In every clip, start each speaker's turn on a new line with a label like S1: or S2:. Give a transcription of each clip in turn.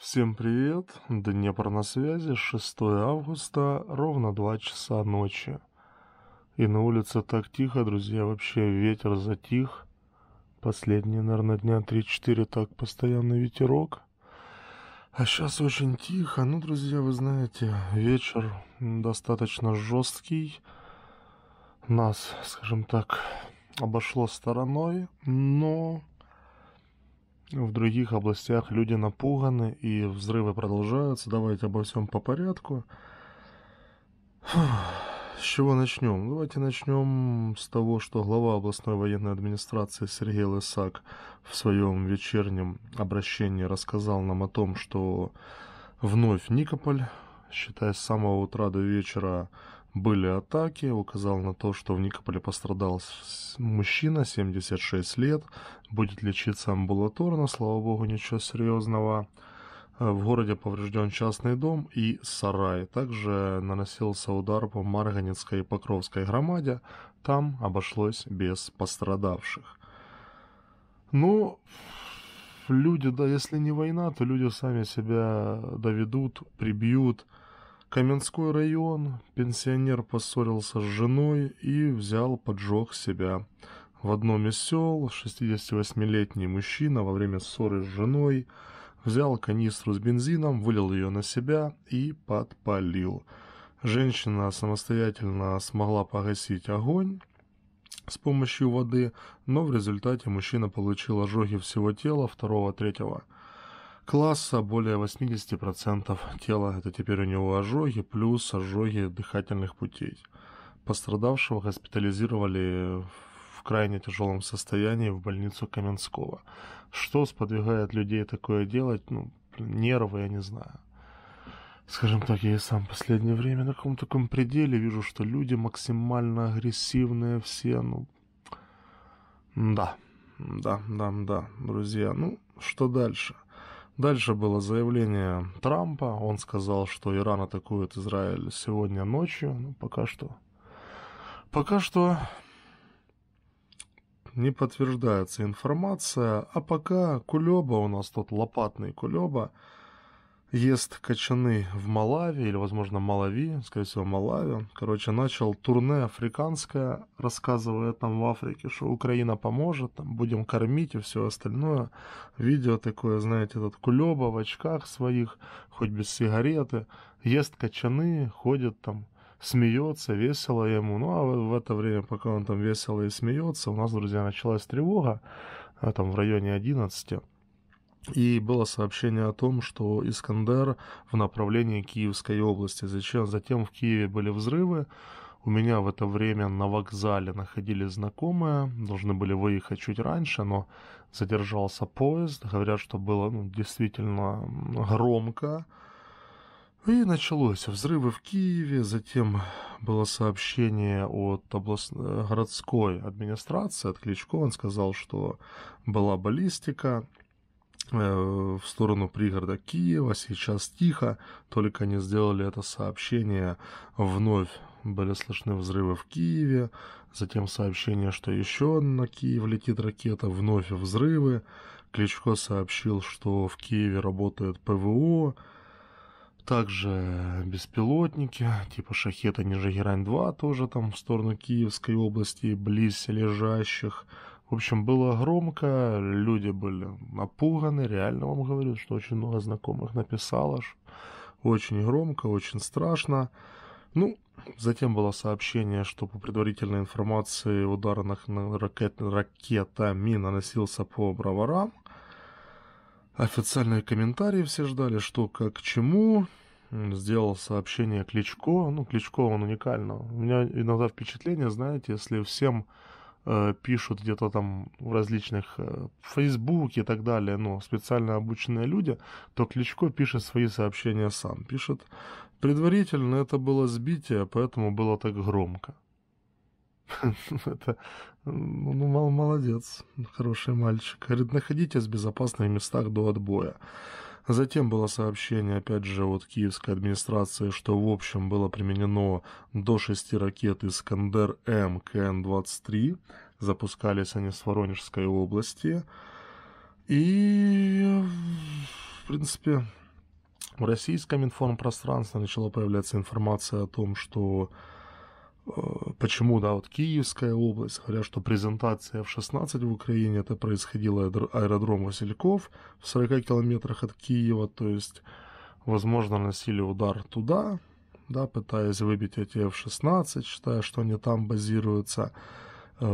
S1: Всем привет! Днепр на связи, 6 августа, ровно 2 часа ночи. И на улице так тихо, друзья, вообще ветер затих. Последние, наверное, дня 3-4 так постоянный ветерок. А сейчас очень тихо. Ну, друзья, вы знаете, вечер достаточно жесткий. Нас, скажем так, обошло стороной, но в других областях люди напуганы, и взрывы продолжаются. Давайте обо всем по порядку. С чего начнем? Давайте начнем с того, что глава областной военной администрации Сергей Лысак в своем вечернем обращении рассказал нам о том, что вновь Никополь, считая с самого утра до вечера, были атаки, указал на то, что в Никополе пострадал мужчина, 76 лет, будет лечиться амбулаторно, слава богу, ничего серьезного. Э, в городе поврежден частный дом и сарай. Также наносился удар по Марганецкой и Покровской громаде. Там обошлось без пострадавших. Ну, люди, да, если не война, то люди сами себя доведут, прибьют. Каменской район, пенсионер поссорился с женой и взял, поджег себя. В одном из сел 68-летний мужчина во время ссоры с женой взял канистру с бензином, вылил ее на себя и подпалил. Женщина самостоятельно смогла погасить огонь с помощью воды, но в результате мужчина получил ожоги всего тела второго-третьего класса, более 80% тела это теперь у него ожоги, плюс ожоги дыхательных путей. Пострадавшего госпитализировали в крайне тяжелом состоянии в больницу Каменского. Что сподвигает людей такое делать, ну, нервы, я не знаю. Скажем так, я и сам последнее время на каком-то таком пределе вижу, что люди максимально агрессивные все, ну... Да, да, да, да, друзья, ну, что дальше? — Дальше было заявление Трампа. Он сказал, что Иран атакует Израиль сегодня ночью. Ну, пока что... Пока что не подтверждается информация. А пока Кулеба, у нас тот лопатный Кулеба, ест качаны в Малави, или, возможно, Малави, скорее всего, Малави. Короче, начал турне африканское, рассказывая там в Африке, что Украина поможет, там будем кормить и все остальное. Видео такое, знаете, этот Кулеба в очках своих, хоть без сигареты, ест качаны, ходит там, смеется, весело ему. Ну, а в это время, пока он там весело и смеется, у нас, друзья, началась тревога, а, там в районе 11. И было сообщение о том, что Искандер в направлении Киевской области. Зачем? Затем в Киеве были взрывы. У меня в это время на вокзале находились знакомые, должны были выехать чуть раньше, но задержался поезд. Говорят, что было ну, действительно громко. И началось взрывы в Киеве, затем было сообщение от област... Э, городской администрации, от Кличко, он сказал, что была баллистика, Э, в сторону пригорода Киева. Сейчас тихо, только они сделали это сообщение. Вновь были слышны взрывы в Киеве. Затем сообщение, что еще на Киев летит ракета. Вновь взрывы. Кличко сообщил, что в Киеве работают ПВО. Также беспилотники, типа «Шахета» Нижегерань-2, тоже там в сторону Киевской области, близ лежащих. В общем, было громко, люди были напуганы, реально вам говорю, что очень много знакомых написало, очень громко, очень страшно. Ну, затем было сообщение, что по предварительной информации удар на, на ракет, ракетами наносился по броварам. Официальные комментарии все ждали, что как к чему. Сделал сообщение Кличко. Ну, Кличко, он уникально. У меня иногда впечатление, знаете, если всем Э, пишут где-то там в различных в э, Фейсбуке и так далее, но специально обученные люди, то Кличко пишет свои сообщения сам. Пишет, предварительно это было сбитие, поэтому было так громко. Это, ну, ну молодец, хороший мальчик. Говорит, находитесь в безопасных местах до отбоя. Затем было сообщение, опять же, от киевской администрации, что в общем было применено до шести ракет «Искандер-М» КН-23. Запускались они с Воронежской области. И, в принципе, в российском информпространстве начала появляться информация о том, что Э, почему, да, вот Киевская область, говорят, что презентация F-16 в Украине, это происходило аэродром Васильков в 40 километрах от Киева, то есть, возможно, носили удар туда, да, пытаясь выбить эти F-16, считая, что они там базируются, э,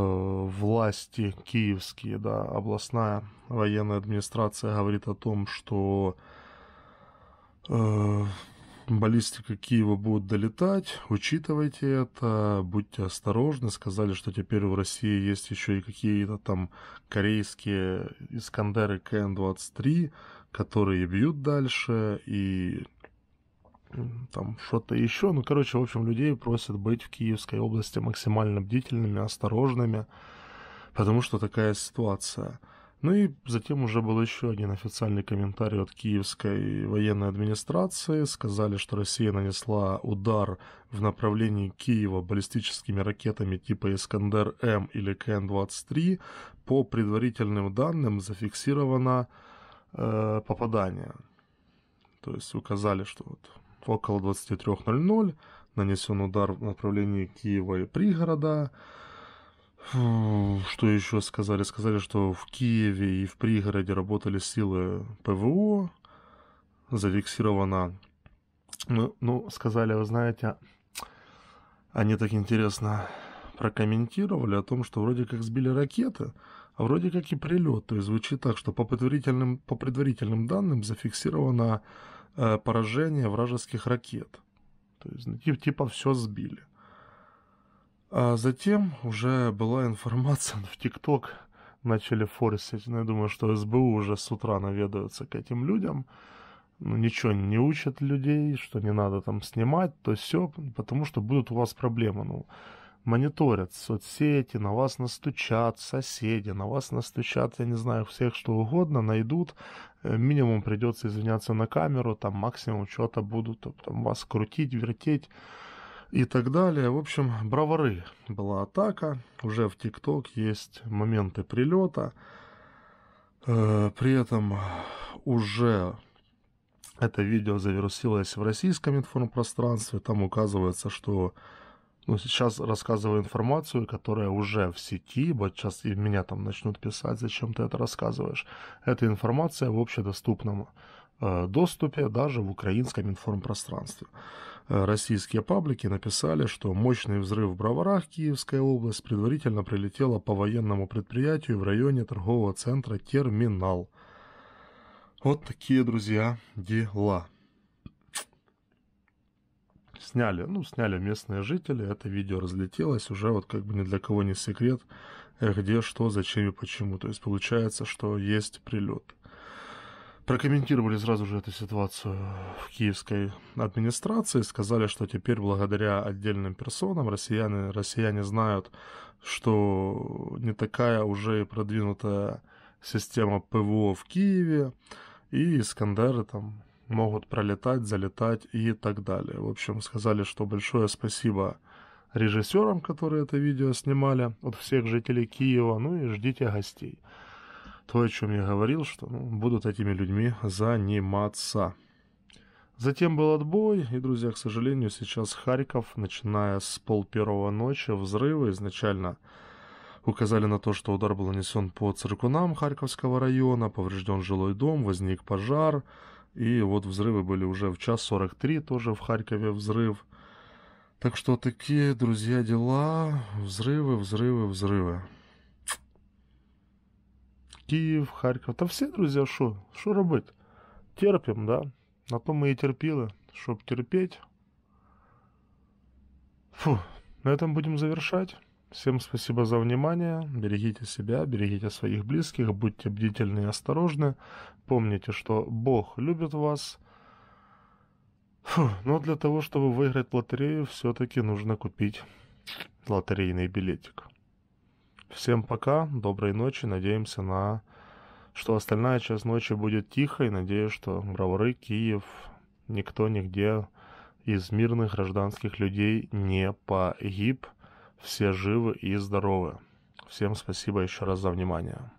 S1: власти киевские, да, областная военная администрация говорит о том, что э, баллистика Киева будет долетать, учитывайте это, будьте осторожны. Сказали, что теперь в России есть еще и какие-то там корейские Искандеры КН-23, которые бьют дальше, и там что-то еще. Ну, короче, в общем, людей просят быть в Киевской области максимально бдительными, осторожными, потому что такая ситуация – ну и затем уже был еще один официальный комментарий от киевской военной администрации. Сказали, что Россия нанесла удар в направлении Киева баллистическими ракетами типа «Искандер-М» или «КН-23». По предварительным данным зафиксировано э, попадание. То есть указали, что вот около 23.00 нанесен удар в направлении Киева и пригорода что еще сказали? Сказали, что в Киеве и в пригороде работали силы ПВО, зафиксировано. Ну, ну сказали, вы знаете, они так интересно прокомментировали о том, что вроде как сбили ракеты, а вроде как и прилет. То есть звучит так, что по предварительным, по предварительным данным зафиксировано э, поражение вражеских ракет. То есть ну, типа, типа все сбили. А затем уже была информация в ТикТок, начали форсить. Ну, я думаю, что СБУ уже с утра наведаются к этим людям. Ну, ничего не учат людей, что не надо там снимать, то все, потому что будут у вас проблемы. Ну, мониторят соцсети, на вас настучат соседи, на вас настучат, я не знаю, всех что угодно, найдут. Э, минимум придется извиняться на камеру, там максимум что-то будут там, вас крутить, вертеть и так далее. В общем, бравары. была атака. Уже в ТикТок есть моменты прилета. Э, при этом уже это видео завирусилось в российском информпространстве. Там указывается, что ну, сейчас рассказываю информацию, которая уже в сети, вот сейчас и меня там начнут писать, зачем ты это рассказываешь. Эта информация в общедоступном Э, доступе даже в украинском информпространстве. Э, российские паблики написали, что мощный взрыв в Броварах Киевская область предварительно прилетела по военному предприятию в районе торгового центра «Терминал». Вот такие, друзья, дела. Сняли, ну, сняли местные жители, это видео разлетелось, уже вот как бы ни для кого не секрет, э, где, что, зачем и почему. То есть получается, что есть прилет прокомментировали сразу же эту ситуацию в киевской администрации, сказали, что теперь благодаря отдельным персонам россияне, россияне знают, что не такая уже продвинутая система ПВО в Киеве, и Искандеры там могут пролетать, залетать и так далее. В общем, сказали, что большое спасибо режиссерам, которые это видео снимали, от всех жителей Киева, ну и ждите гостей то, о чем я говорил, что ну, будут этими людьми заниматься. Затем был отбой, и, друзья, к сожалению, сейчас Харьков, начиная с полперого ночи, взрывы изначально указали на то, что удар был нанесен по циркунам Харьковского района, поврежден жилой дом, возник пожар, и вот взрывы были уже в час 43, тоже в Харькове взрыв. Так что такие, друзья, дела, взрывы, взрывы, взрывы. Киев, Харьков, Та все, друзья, что, что робити? Терпим, да? На то мы и терпіли, чтобы терпеть. Фу, на этом будем завершать. Всем спасибо за внимание. Берегите себя, берегите своих близких, будьте бдительны и осторожны. Помните, что Бог любит вас. Фу, но для того, чтобы выиграть лотерею, все-таки нужно купить лотерейный билетик. Всем пока, доброй ночи. Надеемся на что остальная часть ночи будет тихой. Надеюсь, что Бровары, Киев, никто нигде из мирных гражданских людей не погиб. Все живы и здоровы. Всем спасибо еще раз за внимание.